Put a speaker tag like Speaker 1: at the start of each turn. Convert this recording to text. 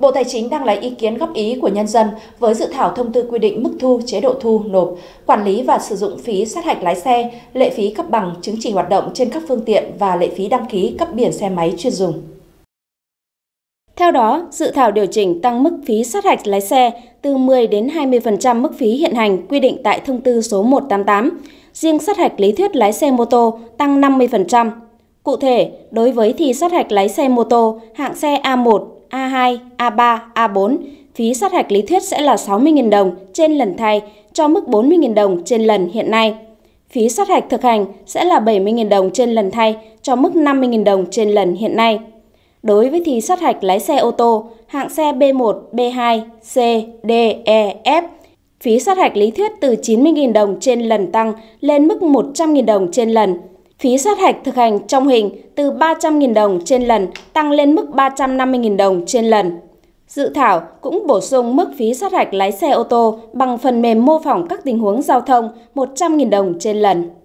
Speaker 1: Bộ Tài chính đang lấy ý kiến góp ý của nhân dân với dự thảo thông tư quy định mức thu, chế độ thu, nộp, quản lý và sử dụng phí sát hạch lái xe, lệ phí cấp bằng, chứng chỉ hoạt động trên các phương tiện và lệ phí đăng ký cấp biển xe máy chuyên dùng. Theo đó,
Speaker 2: dự thảo điều chỉnh tăng mức phí sát hạch lái xe từ 10 đến 20% mức phí hiện hành quy định tại thông tư số 188. Riêng sát hạch lý thuyết lái xe mô tô tăng 50%. Cụ thể, đối với thi sát hạch lái xe mô tô hạng xe A1 A2, A3, A4, phí sát hạch lý thuyết sẽ là 60.000 đồng trên lần thay cho mức 40.000 đồng trên lần hiện nay. Phí sát hạch thực hành sẽ là 70.000 đồng trên lần thay cho mức 50.000 đồng trên lần hiện nay. Đối với thí sát hạch lái xe ô tô, hạng xe B1, B2, C, D, E, F, phí sát hạch lý thuyết từ 90.000 đồng trên lần tăng lên mức 100.000 đồng trên lần – Phí sát hạch thực hành trong hình từ 300.000 đồng trên lần tăng lên mức 350.000 đồng trên lần. Dự thảo cũng bổ sung mức phí sát hạch lái xe ô tô bằng phần mềm mô phỏng các tình huống giao thông 100.000 đồng trên lần.